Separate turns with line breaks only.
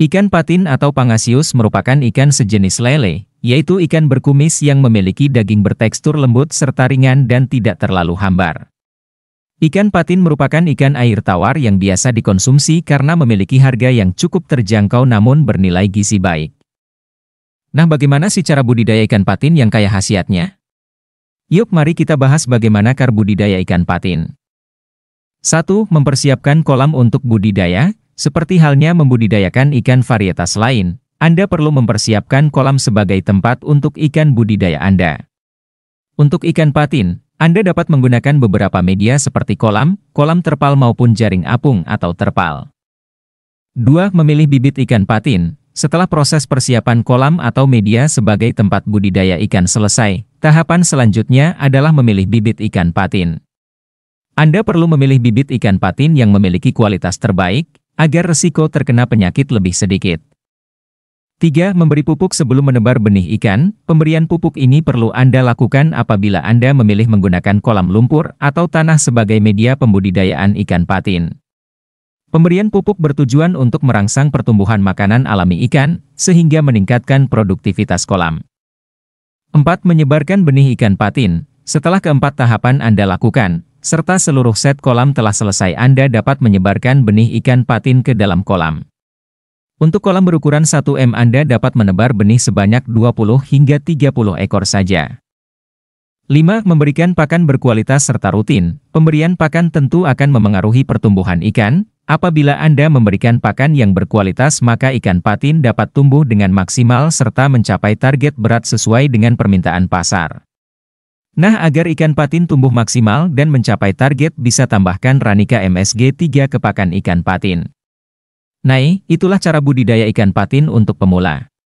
Ikan patin atau pangasius merupakan ikan sejenis lele, yaitu ikan berkumis yang memiliki daging bertekstur lembut serta ringan dan tidak terlalu hambar. Ikan patin merupakan ikan air tawar yang biasa dikonsumsi karena memiliki harga yang cukup terjangkau namun bernilai gizi baik. Nah bagaimana sih cara budidaya ikan patin yang kaya khasiatnya? Yuk mari kita bahas bagaimana budidaya ikan patin. 1. Mempersiapkan kolam untuk budidaya, seperti halnya membudidayakan ikan varietas lain, Anda perlu mempersiapkan kolam sebagai tempat untuk ikan budidaya Anda. Untuk ikan patin, Anda dapat menggunakan beberapa media seperti kolam, kolam terpal maupun jaring apung atau terpal. 2. Memilih bibit ikan patin. Setelah proses persiapan kolam atau media sebagai tempat budidaya ikan selesai, tahapan selanjutnya adalah memilih bibit ikan patin. Anda perlu memilih bibit ikan patin yang memiliki kualitas terbaik, agar resiko terkena penyakit lebih sedikit. 3. Memberi pupuk sebelum menebar benih ikan. Pemberian pupuk ini perlu Anda lakukan apabila Anda memilih menggunakan kolam lumpur atau tanah sebagai media pembudidayaan ikan patin. Pemberian pupuk bertujuan untuk merangsang pertumbuhan makanan alami ikan, sehingga meningkatkan produktivitas kolam. 4. Menyebarkan benih ikan patin. Setelah keempat tahapan Anda lakukan, serta seluruh set kolam telah selesai Anda dapat menyebarkan benih ikan patin ke dalam kolam. Untuk kolam berukuran 1M Anda dapat menebar benih sebanyak 20 hingga 30 ekor saja. 5. Memberikan pakan berkualitas serta rutin. Pemberian pakan tentu akan memengaruhi pertumbuhan ikan, Apabila Anda memberikan pakan yang berkualitas maka ikan patin dapat tumbuh dengan maksimal serta mencapai target berat sesuai dengan permintaan pasar. Nah agar ikan patin tumbuh maksimal dan mencapai target bisa tambahkan ranika MSG 3 ke pakan ikan patin. Nah, itulah cara budidaya ikan patin untuk pemula.